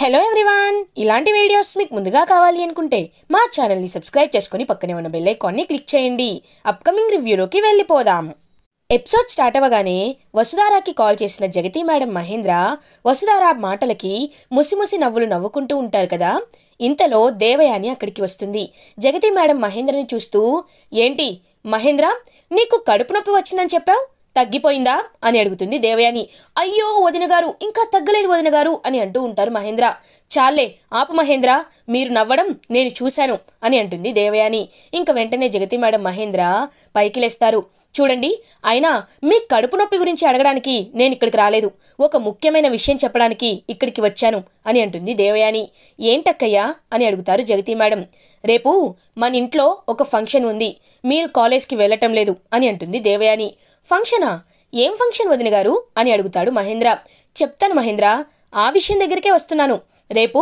hello everyone ఇలాంటి videos మీకు ముందుగా కావాలి అనుకుంటే మా ఛానల్ని సబ్స్క్రైబ్ చేసుకుని పక్కనే ఉన్న బెల్ ఐకాన్ని క్లిక్ చేయండి అప్కమింగ్ రివ్యూలోకి వెళ్ళిపోదాం ఎపిసోడ్ స్టార్ట్ అవ్వగానే వసుధారాకి కాల్ చేసిన జగతి మేడం మహేంద్ర వసుధారా మాటలకి ముసిముసి నవ్వులు నవ్వుకుంటూ ఉంటారు కదా ఇంతలో దేవయాని అక్కడికి వస్తుంది జగతి మేడం మహేంద్రని చూస్తూ ఏంటి మహేంద్ర నీకు కడుపు నొప్పి వచ్చిందని చెప్పావు తగ్గిపోయిందా అని అడుగుతుంది దేవయాని అయ్యో వదిన గారు ఇంకా తగ్గలేదు వదిన గారు అని అంటూ ఉంటారు మహేంద్ర చాలే ఆపు మహేంద్ర మీరు నవ్వడం నేను చూశాను అని అంటుంది దేవయాని ఇంక వెంటనే జగతి మేడం మహేంద్ర పైకి లేస్తారు చూడండి అయినా మీ కడుపు నొప్పి గురించి అడగడానికి నేను ఇక్కడికి రాలేదు ఒక ముఖ్యమైన విషయం చెప్పడానికి ఇక్కడికి వచ్చాను అని అంటుంది దేవయాని ఏంటక్కయ్యా అని అడుగుతారు జగతి మేడం రేపు మన ఇంట్లో ఒక ఫంక్షన్ ఉంది మీరు కాలేజ్కి వెళ్ళటం లేదు అని అంటుంది దేవయాని ఫంక్షనా ఏం ఫంక్షన్ వదిన గారు అని అడుగుతాడు మహేంద్ర చెప్తాను మహేంద్ర ఆ విషయం దగ్గరికే వస్తున్నాను రేపు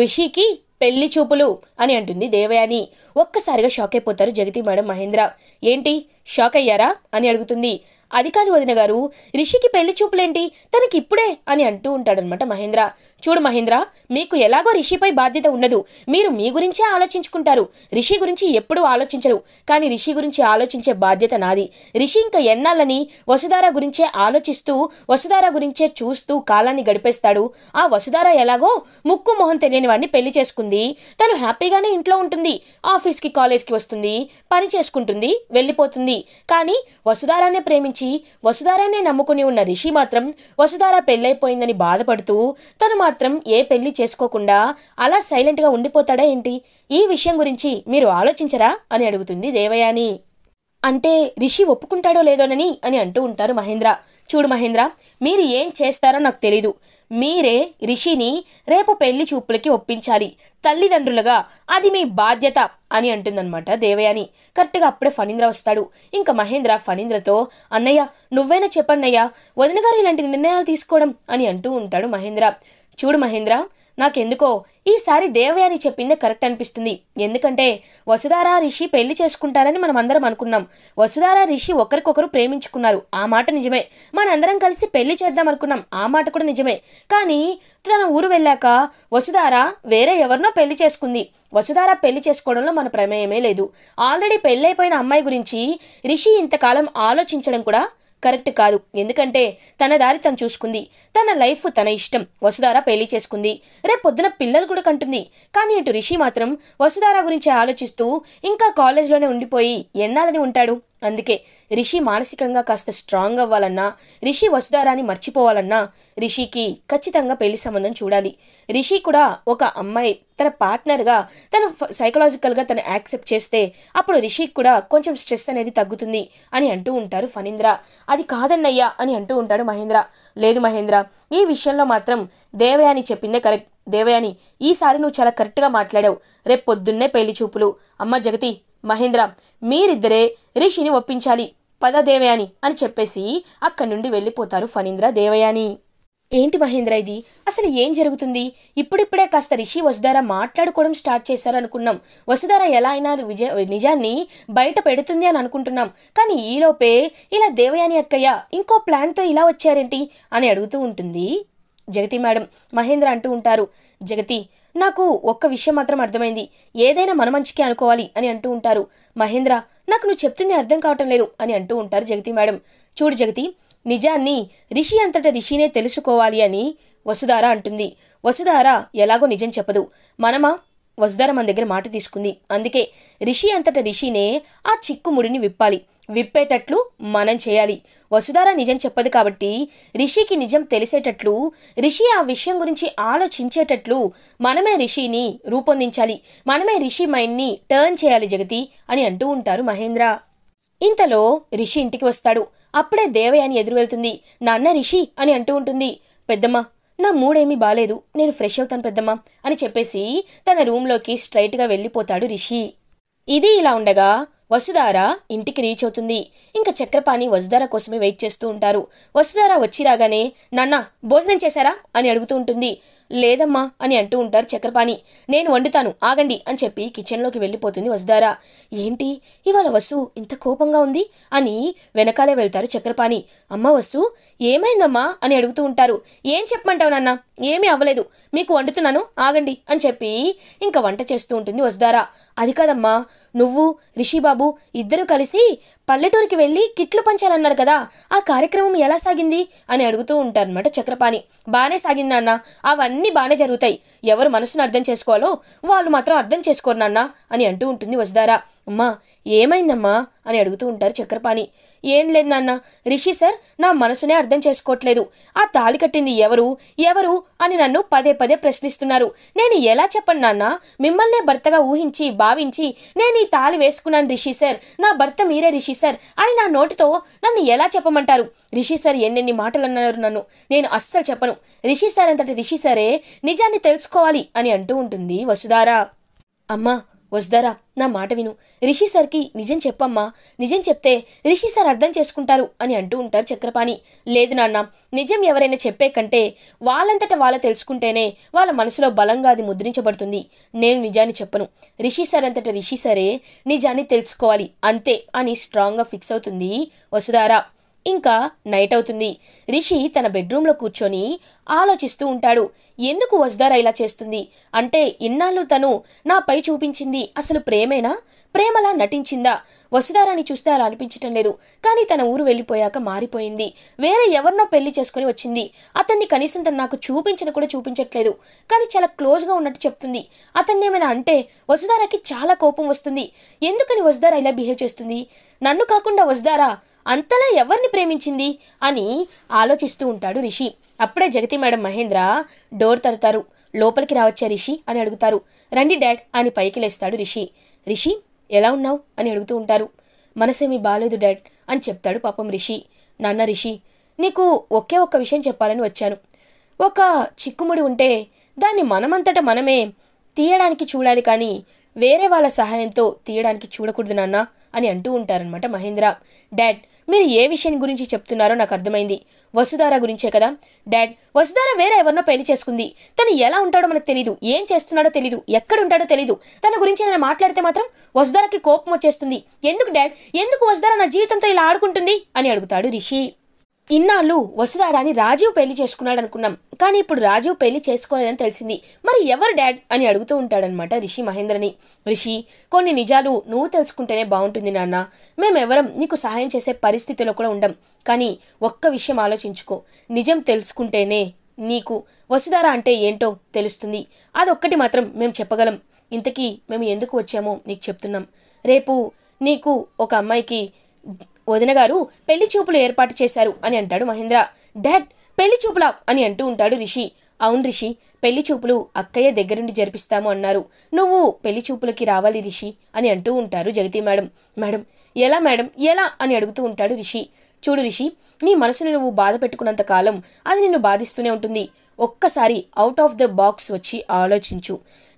రిషికి పెళ్లి చూపులు అని అంటుంది దేవయాని ఒక్కసారిగా షాక్ అయిపోతారు జగతి మేడం మహేంద్ర ఏంటి షాక్ అయ్యారా అని అడుగుతుంది అది కాదు వదిన గారు రిషికి పెళ్లి చూపులేంటి తనకి ఇప్పుడే అని అంటూ ఉంటాడనమాట మహేంద్ర చూడు మహేంద్ర మీకు ఎలాగో రిషిపై బాధ్యత ఉండదు మీరు మీ గురించే ఆలోచించుకుంటారు రిషి గురించి ఎప్పుడూ ఆలోచించరు కానీ రిషి గురించి ఆలోచించే బాధ్యత నాది రిషి ఇంకా ఎన్నాళ్ళని వసుధార గురించే ఆలోచిస్తూ వసుధార గురించే చూస్తూ కాలాన్ని గడిపేస్తాడు ఆ వసుధార ఎలాగో ముక్కు మొహం తెలియని వాడిని పెళ్లి చేసుకుంది తను హ్యాపీగానే ఇంట్లో ఉంటుంది ఆఫీస్కి కాలేజ్కి వస్తుంది పని చేసుకుంటుంది వెళ్ళిపోతుంది కానీ వసుధారానే ప్రేమించి వచ్చి వసుధారానే నమ్ముకుని ఉన్న రిషి మాత్రం వసుధార పెళ్ళైపోయిందని బాధపడుతూ తను మాత్రం ఏ పెళ్లి చేసుకోకుండా అలా సైలెంట్గా ఉండిపోతాడా ఏంటి ఈ విషయం గురించి మీరు ఆలోచించరా అని అడుగుతుంది దేవయాని అంటే రిషి ఒప్పుకుంటాడో లేదోనని అని అంటూ ఉంటారు మహేంద్ర చూడు మహేంద్ర మీరు ఏం చేస్తారో నాకు తెలీదు మీరే రిషిని రేపు పెళ్లి చూపులకి ఒప్పించాలి తల్లిదండ్రులుగా అది మీ బాధ్యత అని అంటుందన్నమాట దేవయాని కరెక్ట్గా అప్పుడే ఫణీంద్ర వస్తాడు ఇంకా మహేంద్ర ఫణీంద్రతో అన్నయ్య నువ్వైనా చెప్పన్నయ్యా వదిన గారు ఇలాంటి నిర్ణయాలు తీసుకోవడం అని అంటూ ఉంటాడు మహేంద్ర చూడు మహేంద్ర నాకెందుకో ఈసారి దేవయాని చెప్పిందే కరెక్ట్ అనిపిస్తుంది ఎందుకంటే వసుధారా రిషి పెళ్లి చేసుకుంటారని మనం అందరం అనుకున్నాం వసుధారా రిషి ఒకరికొకరు ప్రేమించుకున్నారు ఆ మాట నిజమే మనందరం కలిసి పెళ్లి చేద్దాం అనుకున్నాం ఆ మాట కూడా నిజమే కానీ తన ఊరు వెళ్ళాక వసుధార వేరే ఎవరినో పెళ్లి చేసుకుంది వసుధార పెళ్లి చేసుకోవడంలో మన ప్రమేయమే లేదు ఆల్రెడీ పెళ్ళైపోయిన అమ్మాయి గురించి రిషి ఇంతకాలం ఆలోచించడం కూడా కరెక్ట్ కాదు ఎందుకంటే తన దారి తను చూసుకుంది తన లైఫ్ తన ఇష్టం వసుధార పెళ్లి చేసుకుంది రేపు పొద్దున పిల్లలు కూడా కంటుంది కానీ ఇటు రిషి మాత్రం వసుధార గురించి ఆలోచిస్తూ ఇంకా కాలేజ్లోనే ఉండిపోయి ఎన్నాలని ఉంటాడు అందుకే రిషి మానసికంగా కాస్త స్ట్రాంగ్ అవ్వాలన్నా రిషి వసుధారాన్ని మర్చిపోవాలన్నా రిషికి ఖచ్చితంగా పెళ్లి సంబంధం చూడాలి రిషి కూడా ఒక అమ్మాయి తన పార్ట్నర్గా తను సైకలాజికల్గా తను యాక్సెప్ట్ చేస్తే అప్పుడు రిషి కూడా కొంచెం స్ట్రెస్ అనేది తగ్గుతుంది అని అంటూ ఉంటారు ఫణీంద్ర అది కాదన్నయ్యా అని అంటూ ఉంటాడు మహేంద్ర లేదు మహేంద్ర ఈ విషయంలో మాత్రం దేవయాని చెప్పిందే కరెక్ట్ దేవయాని ఈసారి నువ్వు చాలా కరెక్ట్గా మాట్లాడావు రేపు పొద్దున్నే పెళ్లి చూపులు అమ్మ జగతి మహేంద్ర మీరిద్దరే రిషిని ఒప్పించాలి పద దేవయాని అని చెప్పేసి అక్కడి నుండి వెళ్ళిపోతారు ఫణీంద్ర దేవయాని ఏంటి మహేంద్ర ఇది అసలు ఏం జరుగుతుంది ఇప్పుడిప్పుడే కాస్త రిషి వసుధార మాట్లాడుకోవడం స్టార్ట్ చేశారు అనుకున్నాం వసుధార ఎలా అయినా విజయ నిజాన్ని బయట పెడుతుంది అని అనుకుంటున్నాం కానీ ఈలోపే ఇలా దేవయాని అక్కయ్య ఇంకో ప్లాన్తో ఇలా వచ్చారేంటి అని అడుగుతూ ఉంటుంది జగతి మేడం మహేంద్ర అంటూ ఉంటారు జగతి నాకు ఒక్క విషయం మాత్రం అర్థమైంది ఏదైనా మన మంచికే అనుకోవాలి అని అంటూ ఉంటారు మహేంద్ర నాకు నువ్వు చెప్తుంది అర్థం కావటం లేదు అని అంటూ ఉంటారు జగతి మేడం చూడు జగతి నిజాన్ని రిషి అంతట రిషినే తెలుసుకోవాలి అని వసుధార అంటుంది వసుధార ఎలాగో నిజం చెప్పదు మనమా వసుధార మన దగ్గర మాట తీసుకుంది అందుకే రిషి అంతట రిషినే ఆ చిక్కుముడిని విప్పాలి విప్పేటట్లు మనం చేయాలి వసుధార నిజం చెప్పదు కాబట్టి రిషికి నిజం తెలిసేటట్లు రిషి ఆ విషయం గురించి ఆలోచించేటట్లు మనమే రిషిని రూపొందించాలి మనమే రిషి మైండ్ని టర్న్ చేయాలి జగతి అని అంటూ ఉంటారు మహేంద్ర ఇంతలో రిషి ఇంటికి వస్తాడు అప్పుడే దేవయాని ఎదురు వెళ్తుంది నాన్న రిషి అని అంటూ ఉంటుంది పెద్దమ్మ నా మూడేమీ బాలేదు నేను ఫ్రెష్ అవుతాను పెద్దమ్మ అని చెప్పేసి తన రూమ్లోకి స్ట్రైట్గా వెళ్ళిపోతాడు రిషి ఇది ఇలా ఉండగా వసుధార ఇంటికి రీచ్ అవుతుంది ఇంకా చక్రపాణి వసుధార కోసమే వెయిట్ చేస్తూ ఉంటారు వసుధార వచ్చి రాగానే నాన్న భోజనం చేశారా అని అడుగుతూ ఉంటుంది లేదమ్మా అని అంటూ ఉంటారు చక్రపాణి నేను వండుతాను ఆగండి అని చెప్పి కిచెన్లోకి వెళ్ళిపోతుంది వసుదారా ఏంటి ఇవాళ వసు ఇంత కోపంగా ఉంది అని వెనకాలే వెళ్తారు చక్రపాణి అమ్మ వసు ఏమైందమ్మా అని అడుగుతూ ఉంటారు ఏం చెప్పమంటావు నాన్న ఏమీ అవ్వలేదు మీకు వండుతున్నాను ఆగండి అని చెప్పి ఇంకా వంట చేస్తూ ఉంటుంది వసుదారా అది కాదమ్మా నువ్వు రిషిబాబు ఇద్దరు కలిసి పల్లెటూరికి వెళ్ళి కిట్లు పంచాలన్నారు కదా ఆ కార్యక్రమం ఎలా సాగింది అని అడుగుతూ ఉంటారనమాట చక్రపాణి బాగానే సాగింది నాన్న అవన్నీ అన్నీ బాగానే జరుగుతాయి ఎవరు మనసును అర్థం చేసుకోవాలో వాళ్ళు మాత్రం అర్థం చేసుకోరు నాన్న అని అంటూ ఉంటుంది వసుధార అమ్మా ఏమైందమ్మా అని అడుగుతూ ఉంటారు చక్రపాణి ఏం లేదు నాన్న రిషి సార్ నా మనసునే అర్థం చేసుకోవట్లేదు ఆ తాళి కట్టింది ఎవరు ఎవరు అని నన్ను పదే పదే ప్రశ్నిస్తున్నారు నేను ఎలా చెప్పను నాన్న మిమ్మల్నే భర్తగా ఊహించి భావించి నేను ఈ తాళి వేసుకున్నాను రిషి సార్ నా భర్త మీరే రిషి సార్ అని నా నోటితో నన్ను ఎలా చెప్పమంటారు రిషి సార్ ఎన్నెన్ని మాటలు అన్నారు నన్ను నేను అస్సలు చెప్పను రిషి సార్ అంతటి రిషి సరే నిజాన్ని తెలుసుకోవాలి అని అంటూ ఉంటుంది వసుధారా అమ్మా వస్తారా నా మాట విను రిషి సార్కి నిజం చెప్పమ్మా నిజం చెప్తే రిషి సార్ అర్థం చేసుకుంటారు అని అంటూ ఉంటారు చక్రపాణి లేదు నాన్న నిజం ఎవరైనా చెప్పే కంటే వాళ్ళంతట వాళ్ళ తెలుసుకుంటేనే వాళ్ళ మనసులో బలంగా అది ముద్రించబడుతుంది నేను నిజాన్ని చెప్పను రిషి సార్ అంతట రిషి సరే నిజాన్ని తెలుసుకోవాలి అంతే అని స్ట్రాంగ్గా ఫిక్స్ అవుతుంది వసుధారా ఇంకా నైట్ అవుతుంది రిషి తన బెడ్రూమ్లో కూర్చొని ఆలోచిస్తూ ఉంటాడు ఎందుకు వజ్దార్ ఇలా చేస్తుంది అంటే ఇన్నాళ్ళు తను నాపై చూపించింది అసలు ప్రేమేనా ప్రేమలా నటించిందా వసుదారాన్ని చూస్తే అలా అనిపించటం లేదు కానీ తన ఊరు వెళ్ళిపోయాక మారిపోయింది వేరే ఎవరినో పెళ్లి చేసుకుని వచ్చింది అతన్ని కనీసం తను నాకు చూపించిన కూడా చూపించట్లేదు కానీ చాలా క్లోజ్గా ఉన్నట్టు చెప్తుంది అతన్ని ఏమైనా అంటే వసుదారాకి చాలా కోపం వస్తుంది ఎందుకని వసుదారా ఇలా బిహేవ్ చేస్తుంది నన్ను కాకుండా వసుదారా అంతలా ఎవరిని ప్రేమించింది అని ఆలోచిస్తూ ఉంటాడు రిషి అప్పుడే జగతి మేడం మహేంద్ర డోర్ తడతారు లోపలికి రావచ్చా రిషి అని అడుగుతారు రండి డాడ్ అని పైకి లేస్తాడు రిషి రిషి ఎలా ఉన్నావు అని అడుగుతూ ఉంటారు మనసేమీ బాలేదు డాడ్ అని చెప్తాడు పాపం రిషి నాన్న రిషి నీకు ఒకే ఒక్క విషయం చెప్పాలని వచ్చాను ఒక చిక్కుముడి ఉంటే దాన్ని మనమంతట మనమే తీయడానికి చూడాలి కానీ వేరే వాళ్ళ సహాయంతో తీయడానికి చూడకూడదు నాన్నా అని అంటూ ఉంటారనమాట మహేంద్ర డాడ్ మీరు ఏ విషయం గురించి చెప్తున్నారో నాకు అర్థమైంది వసుధార గురించే కదా డాడ్ వసుధార వేరే ఎవరినో పెళ్లి చేసుకుంది తను ఎలా ఉంటాడో మనకు తెలియదు ఏం చేస్తున్నాడో తెలియదు ఎక్కడ ఉంటాడో తెలియదు తన గురించి ఏదైనా మాట్లాడితే మాత్రం వసుధారకి కోపం వచ్చేస్తుంది ఎందుకు డాడ్ ఎందుకు వసుధార నా జీవితంతో ఇలా ఆడుకుంటుంది అని అడుగుతాడు రిషి ఇన్నాళ్ళు వసుధారాని రాజీవ్ పెళ్లి చేసుకున్నాడు అనుకున్నాం కానీ ఇప్పుడు రాజీవ్ పెళ్లి చేసుకోలేదని తెలిసింది మరి ఎవరు డాడ్ అని అడుగుతూ ఉంటాడనమాట రిషి మహేంద్రని రిషి కొన్ని నిజాలు నువ్వు తెలుసుకుంటేనే బాగుంటుంది నాన్న మేమెవరం నీకు సహాయం చేసే పరిస్థితిలో కూడా ఉండం కానీ ఒక్క విషయం ఆలోచించుకో నిజం తెలుసుకుంటేనే నీకు వసుధార అంటే ఏంటో తెలుస్తుంది అదొక్కటి మాత్రం మేము చెప్పగలం ఇంతకీ మేము ఎందుకు వచ్చామో నీకు చెప్తున్నాం రేపు నీకు ఒక అమ్మాయికి వదిన గారు పెళ్లి చూపులు ఏర్పాటు చేశారు అని అంటాడు మహేంద్ర డాడ్ పెళ్లి చూపులా అని అంటూ ఉంటాడు రిషి అవును రిషి పెళ్లి చూపులు అక్కయ్య దగ్గరుండి జరిపిస్తాము అన్నారు నువ్వు పెళ్లి చూపులకి రావాలి రిషి అని అంటూ ఉంటారు జగతి మేడం మేడం ఎలా మేడం ఎలా అని అడుగుతూ ఉంటాడు రిషి చూడు రిషి నీ మనసును నువ్వు బాధ పెట్టుకున్నంత కాలం అది నిన్ను బాధిస్తూనే ఉంటుంది ఒక్కసారి అవుట్ ఆఫ్ ద బాక్స్ వచ్చి ఆలోచించు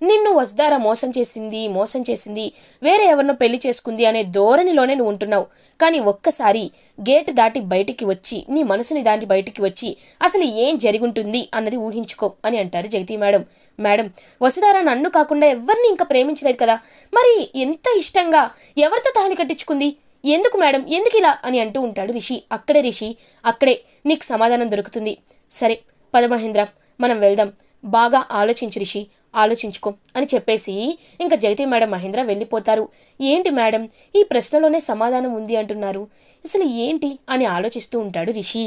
నిన్ను వస్తారా మోసం చేసింది మోసం చేసింది వేరే ఎవరినో పెళ్లి చేసుకుంది అనే ధోరణిలోనే నువ్వు ఉంటున్నావు కానీ ఒక్కసారి గేట్ దాటి బయటికి వచ్చి నీ మనసుని దాటి బయటికి వచ్చి అసలు ఏం ఉంటుంది అన్నది ఊహించుకో అని అంటారు జగతి మేడం మేడం వసుధార నన్ను కాకుండా ఎవరిని ఇంకా ప్రేమించలేదు కదా మరి ఎంత ఇష్టంగా ఎవరితో తాళి కట్టించుకుంది ఎందుకు మేడం ఎందుకు ఇలా అని అంటూ ఉంటాడు రిషి అక్కడే రిషి అక్కడే నీకు సమాధానం దొరుకుతుంది సరే పద మహేంద్ర మనం వెళ్దాం బాగా ఆలోచించు రిషి ఆలోచించుకో అని చెప్పేసి ఇంకా జగతి మేడం మహేంద్ర వెళ్ళిపోతారు ఏంటి మేడం ఈ ప్రశ్నలోనే సమాధానం ఉంది అంటున్నారు అసలు ఏంటి అని ఆలోచిస్తూ ఉంటాడు రిషి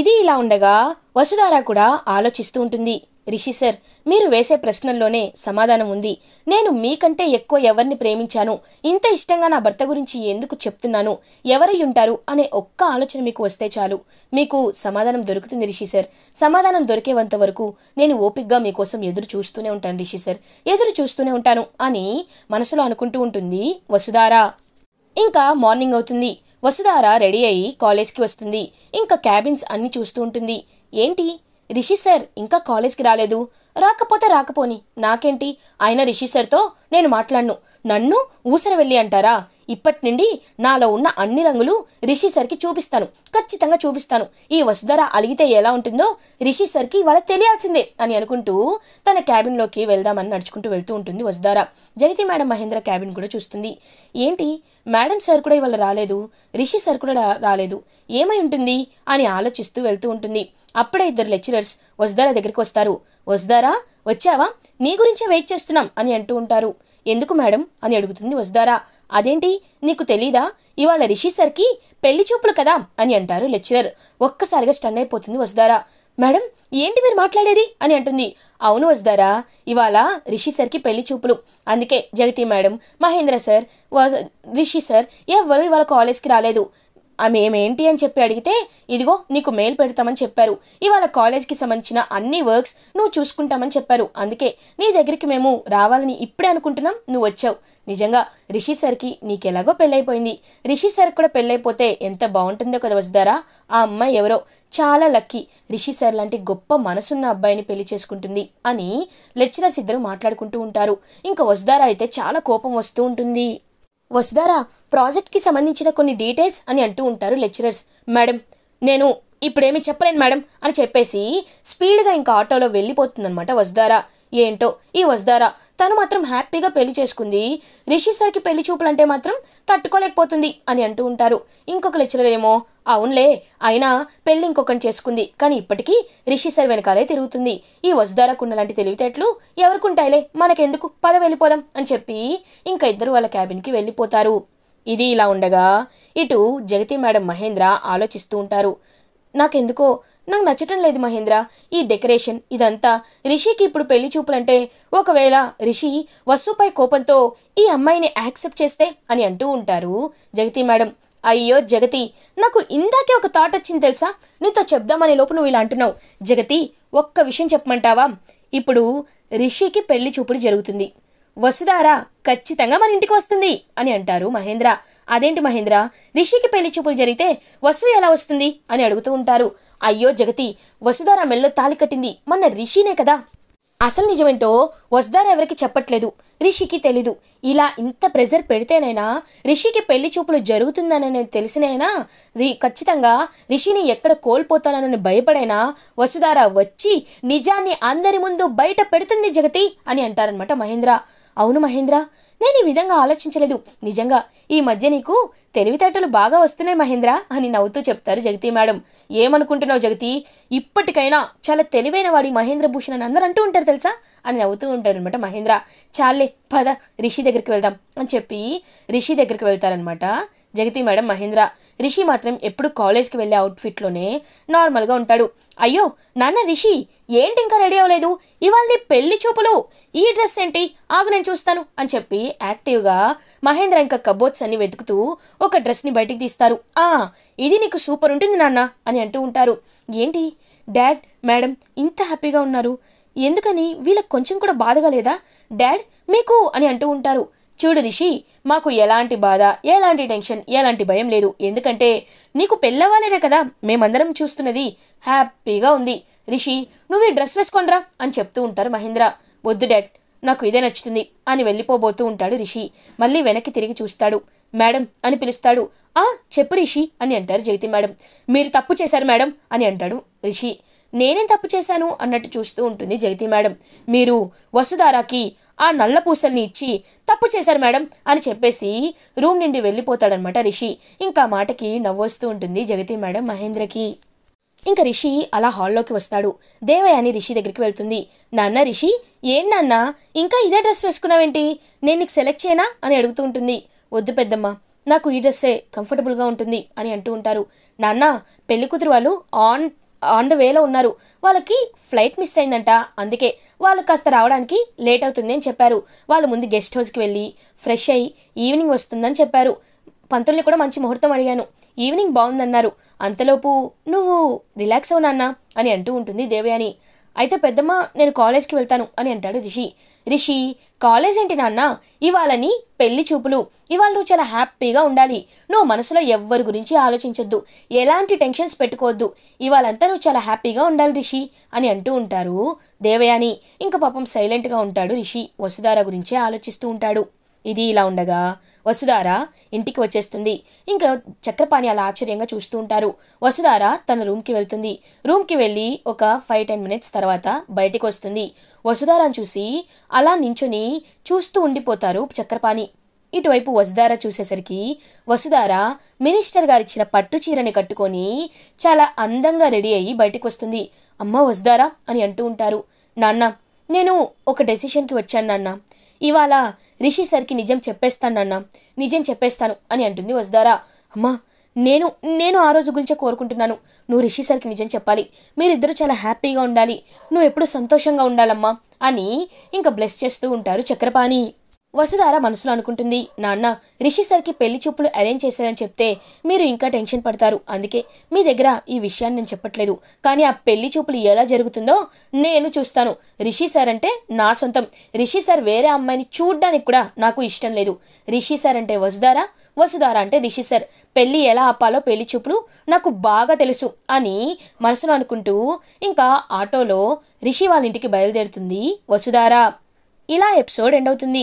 ఇది ఇలా ఉండగా వసుధార కూడా ఆలోచిస్తూ ఉంటుంది రిషి సార్ మీరు వేసే ప్రశ్నల్లోనే సమాధానం ఉంది నేను మీకంటే ఎక్కువ ఎవరిని ప్రేమించాను ఇంత ఇష్టంగా నా భర్త గురించి ఎందుకు చెప్తున్నాను ఎవరై ఉంటారు అనే ఒక్క ఆలోచన మీకు వస్తే చాలు మీకు సమాధానం దొరుకుతుంది రిషి సార్ సమాధానం దొరికేంత వరకు నేను ఓపిక్గా మీకోసం ఎదురు చూస్తూనే ఉంటాను రిషి సార్ ఎదురు చూస్తూనే ఉంటాను అని మనసులో అనుకుంటూ ఉంటుంది వసుధారా ఇంకా మార్నింగ్ అవుతుంది వసుధార రెడీ అయ్యి కాలేజ్కి వస్తుంది ఇంకా క్యాబిన్స్ అన్నీ చూస్తూ ఉంటుంది ఏంటి రిషి సార్ ఇంకా కాలేజ్కి రాలేదు రాకపోతే రాకపోని నాకేంటి ఆయన రిషి సార్తో నేను మాట్లాడను నన్ను ఊసరవెల్లి అంటారా ఇప్పటి నుండి నాలో ఉన్న అన్ని రంగులు రిషి సర్కి చూపిస్తాను ఖచ్చితంగా చూపిస్తాను ఈ వసుధర అలిగితే ఎలా ఉంటుందో రిషి సర్కి వాళ్ళ తెలియాల్సిందే అని అనుకుంటూ తన క్యాబిన్లోకి వెళ్దామని నడుచుకుంటూ వెళ్తూ ఉంటుంది వసుధార జగతి మేడం మహేంద్ర క్యాబిన్ కూడా చూస్తుంది ఏంటి మేడం సార్ కూడా ఇవాళ రాలేదు రిషి సార్ కూడా రాలేదు ఏమై ఉంటుంది అని ఆలోచిస్తూ వెళ్తూ ఉంటుంది అప్పుడే ఇద్దరు లెక్చరర్స్ వసుధార దగ్గరికి వస్తారు వసుధారా వచ్చావా నీ గురించే వెయిట్ చేస్తున్నాం అని అంటూ ఉంటారు ఎందుకు మేడం అని అడుగుతుంది వసుధారా అదేంటి నీకు తెలీదా ఇవాళ రిషి సర్కి పెళ్లి చూపులు కదా అని అంటారు లెక్చరర్ ఒక్కసారిగా స్టన్ అయిపోతుంది వసుధారా మేడం ఏంటి మీరు మాట్లాడేది అని అంటుంది అవును వసుధారా ఇవాళ రిషి సార్కి పెళ్లి చూపులు అందుకే Jagathi madam Mahendra sir Rishi sir ఎవరు ఇవాళ కాలేజ్కి రాలేదు మేమేంటి అని చెప్పి అడిగితే ఇదిగో నీకు మెయిల్ పెడతామని చెప్పారు ఇవాళ కాలేజ్కి సంబంధించిన అన్ని వర్క్స్ నువ్వు చూసుకుంటామని చెప్పారు అందుకే నీ దగ్గరికి మేము రావాలని ఇప్పుడే అనుకుంటున్నాం నువ్వు వచ్చావు నిజంగా రిషి సార్కి నీకెలాగో పెళ్ళైపోయింది రిషి సార్ కూడా పెళ్ళైపోతే ఎంత బాగుంటుందో కదా వస్తారా ఆ అమ్మాయి ఎవరో చాలా లక్కీ రిషి సార్ లాంటి గొప్ప మనసున్న అబ్బాయిని పెళ్లి చేసుకుంటుంది అని లెక్చరర్స్ ఇద్దరు మాట్లాడుకుంటూ ఉంటారు ఇంకా వస్తారా అయితే చాలా కోపం వస్తూ ఉంటుంది వసుధారా ప్రాజెక్ట్కి సంబంధించిన కొన్ని డీటెయిల్స్ అని అంటూ ఉంటారు లెక్చరర్స్ మేడం నేను ఇప్పుడేమి చెప్పలేను మేడం అని చెప్పేసి స్పీడ్గా ఇంకా ఆటోలో వెళ్ళిపోతుందనమాట వజదారా ఏంటో ఈ వజదారా తను మాత్రం హ్యాపీగా పెళ్లి చేసుకుంది రిషి సార్కి పెళ్లి చూపులంటే మాత్రం తట్టుకోలేకపోతుంది అని అంటూ ఉంటారు ఇంకొక లెక్చరర్ ఏమో అవునులే అయినా పెళ్ళి ఇంకొకటి చేసుకుంది కానీ ఇప్పటికీ రిషి సార్ వెనకాలే తిరుగుతుంది ఈ వసుదారాకున్న లాంటి తెలివితేటలు ఎవరికుంటాయిలే మనకెందుకు పద వెళ్ళిపోదాం అని చెప్పి ఇంకా ఇద్దరు వాళ్ళ క్యాబిన్కి వెళ్ళిపోతారు ఇది ఇలా ఉండగా ఇటు జగతి మేడం మహేంద్ర ఆలోచిస్తూ ఉంటారు నాకెందుకో నాకు నచ్చటం లేదు మహేంద్ర ఈ డెకరేషన్ ఇదంతా రిషికి ఇప్పుడు పెళ్లి చూపులంటే ఒకవేళ రిషి వస్తుపై కోపంతో ఈ అమ్మాయిని యాక్సెప్ట్ చేస్తే అని అంటూ ఉంటారు జగతి మేడం అయ్యో జగతి నాకు ఇందాకే ఒక థాట్ వచ్చింది తెలుసా నీతో చెప్దామనే లోపు నువ్వు ఇలా అంటున్నావు జగతి ఒక్క విషయం చెప్పమంటావా ఇప్పుడు రిషికి పెళ్లి చూపులు జరుగుతుంది వసుదారా ఖచ్చితంగా మన ఇంటికి వస్తుంది అని అంటారు మహేంద్ర అదేంటి మహేంద్ర రిషికి పెళ్లి చూపులు జరిగితే వసు ఎలా వస్తుంది అని అడుగుతూ ఉంటారు అయ్యో జగతి వసుధార మెల్లో తాలి కట్టింది మొన్న రిషినే కదా అసలు నిజమేంటో వసుధార ఎవరికి చెప్పట్లేదు రిషికి తెలీదు ఇలా ఇంత ప్రెజర్ పెడితేనైనా రిషికి పెళ్లి చూపులు జరుగుతుందనని తెలిసినైనా రి ఖచ్చితంగా రిషిని ఎక్కడ కోల్పోతానని భయపడైనా వసుధార వచ్చి నిజాన్ని అందరి ముందు బయట పెడుతుంది జగతి అని అంటారనమాట మహేంద్ర అవును మహేంద్ర నేను ఈ విధంగా ఆలోచించలేదు నిజంగా ఈ మధ్య నీకు తెలివితేటలు బాగా వస్తున్నాయి మహేంద్ర అని నవ్వుతూ చెప్తారు జగతి మేడం ఏమనుకుంటున్నావు జగతి ఇప్పటికైనా చాలా తెలివైన వాడి మహేంద్ర భూషణ్ అని అందరూ అంటూ ఉంటారు తెలుసా అని నవ్వుతూ ఉంటాడు అనమాట మహేంద్ర చాలే పద రిషి దగ్గరికి వెళ్దాం అని చెప్పి రిషి దగ్గరికి వెళ్తారనమాట జగతి మేడం మహేంద్ర రిషి మాత్రం ఎప్పుడు కాలేజ్కి వెళ్ళే అవుట్ఫిట్లోనే నార్మల్గా ఉంటాడు అయ్యో నాన్న రిషి ఏంటి ఇంకా రెడీ అవ్వలేదు ఇవాళ నీ పెళ్లి చూపులు ఈ డ్రెస్ ఏంటి ఆగు నేను చూస్తాను అని చెప్పి యాక్టివ్గా మహేంద్ర ఇంకా కబోర్డ్స్ అన్ని వెతుకుతూ ఒక డ్రెస్ని బయటికి తీస్తారు ఆ ఇది నీకు సూపర్ ఉంటుంది నాన్న అని అంటూ ఉంటారు ఏంటి డాడ్ మేడం ఇంత హ్యాపీగా ఉన్నారు ఎందుకని వీళ్ళకి కొంచెం కూడా బాధగా లేదా డాడ్ మీకు అని అంటూ ఉంటారు చూడు రిషి మాకు ఎలాంటి బాధ ఎలాంటి టెన్షన్ ఎలాంటి భయం లేదు ఎందుకంటే నీకు పెళ్ళవాలేనే కదా మేమందరం చూస్తున్నది హ్యాపీగా ఉంది రిషి నువ్వు ఈ డ్రెస్ వేసుకోనరా అని చెప్తూ ఉంటారు మహేంద్ర వద్దు డాడ్ నాకు ఇదే నచ్చుతుంది అని వెళ్ళిపోబోతూ ఉంటాడు రిషి మళ్ళీ వెనక్కి తిరిగి చూస్తాడు మేడం అని పిలుస్తాడు ఆ చెప్పు రిషి అని అంటారు జ్యోతి మేడం మీరు తప్పు చేశారు మేడం అని అంటాడు రిషి నేనేం తప్పు చేశాను అన్నట్టు చూస్తూ ఉంటుంది జగతి మేడం మీరు వసుధారాకి ఆ నల్ల పూసల్ని ఇచ్చి తప్పు చేశారు మేడం అని చెప్పేసి రూమ్ నుండి వెళ్ళిపోతాడనమాట రిషి ఇంకా మాటకి నవ్వొస్తూ ఉంటుంది జగతి మేడం మహేంద్రకి ఇంకా రిషి అలా హాల్లోకి వస్తాడు అని రిషి దగ్గరికి వెళ్తుంది నాన్న రిషి ఏం నాన్న ఇంకా ఇదే డ్రెస్ వేసుకున్నావేంటి నేను నీకు సెలెక్ట్ చేయనా అని అడుగుతూ ఉంటుంది వద్దు పెద్దమ్మ నాకు ఈ డ్రెస్సే కంఫర్టబుల్గా ఉంటుంది అని అంటూ ఉంటారు నాన్న పెళ్లి కూతురు వాళ్ళు ఆన్ ఆన్ ద వేలో ఉన్నారు వాళ్ళకి ఫ్లైట్ మిస్ అయిందంట అందుకే వాళ్ళు కాస్త రావడానికి లేట్ అవుతుంది అని చెప్పారు వాళ్ళు ముందు గెస్ట్ హౌస్కి వెళ్ళి ఫ్రెష్ అయ్యి ఈవినింగ్ వస్తుందని చెప్పారు పంతుల్ని కూడా మంచి ముహూర్తం అడిగాను ఈవినింగ్ బాగుందన్నారు అంతలోపు నువ్వు రిలాక్స్ అవునా అని అంటూ ఉంటుంది దేవయాని అయితే పెద్దమ్మ నేను కాలేజ్కి వెళ్తాను అని అంటాడు రిషి రిషి కాలేజ్ ఏంటి నాన్న ఇవాళని పెళ్లి చూపులు ఇవాళ నువ్వు చాలా హ్యాపీగా ఉండాలి నువ్వు మనసులో ఎవ్వరి గురించి ఆలోచించొద్దు ఎలాంటి టెన్షన్స్ పెట్టుకోవద్దు ఇవాళంతా నువ్వు చాలా హ్యాపీగా ఉండాలి రిషి అని అంటూ ఉంటారు దేవయాని ఇంకా పాపం సైలెంట్గా ఉంటాడు రిషి వసుధార గురించే ఆలోచిస్తూ ఉంటాడు ఇది ఇలా ఉండగా వసుధార ఇంటికి వచ్చేస్తుంది ఇంకా చక్రపాణి అలా ఆశ్చర్యంగా చూస్తూ ఉంటారు వసుధార తన రూమ్కి వెళ్తుంది రూమ్కి వెళ్ళి ఒక ఫైవ్ టెన్ మినిట్స్ తర్వాత బయటికి వస్తుంది వసుధారను చూసి అలా నించుని చూస్తూ ఉండిపోతారు చక్రపాణి ఇటువైపు వసుధార చూసేసరికి వసుధార మినిస్టర్ గారు ఇచ్చిన పట్టు చీరని కట్టుకొని చాలా అందంగా రెడీ అయ్యి బయటికి వస్తుంది అమ్మ వసుధారా అని అంటూ ఉంటారు నాన్న నేను ఒక డెసిషన్కి వచ్చాను నాన్న ఇవాళ రిషి సర్కి నిజం చెప్పేస్తానన్నా నిజం చెప్పేస్తాను అని అంటుంది వసుదారా అమ్మా నేను నేను ఆ రోజు గురించే కోరుకుంటున్నాను నువ్వు రిషి సార్కి నిజం చెప్పాలి మీరిద్దరూ చాలా హ్యాపీగా ఉండాలి నువ్వు ఎప్పుడు సంతోషంగా ఉండాలమ్మా అని ఇంకా బ్లెస్ చేస్తూ ఉంటారు చక్రపాణి వసుధార మనసులో అనుకుంటుంది నాన్న రిషి సార్కి పెళ్లి చూపులు అరేంజ్ చేశారని చెప్తే మీరు ఇంకా టెన్షన్ పడతారు అందుకే మీ దగ్గర ఈ విషయాన్ని నేను చెప్పట్లేదు కానీ ఆ పెళ్లి చూపులు ఎలా జరుగుతుందో నేను చూస్తాను రిషి సార్ అంటే నా సొంతం రిషి సార్ వేరే అమ్మాయిని చూడ్డానికి కూడా నాకు ఇష్టం లేదు రిషి సార్ అంటే వసుధార వసుధార అంటే రిషి సార్ పెళ్ళి ఎలా ఆపాలో పెళ్లి చూపులు నాకు బాగా తెలుసు అని మనసులో అనుకుంటూ ఇంకా ఆటోలో రిషి వాళ్ళ ఇంటికి బయలుదేరుతుంది వసుధార ఇలా ఎపిసోడ్ ఎండ్ అవుతుంది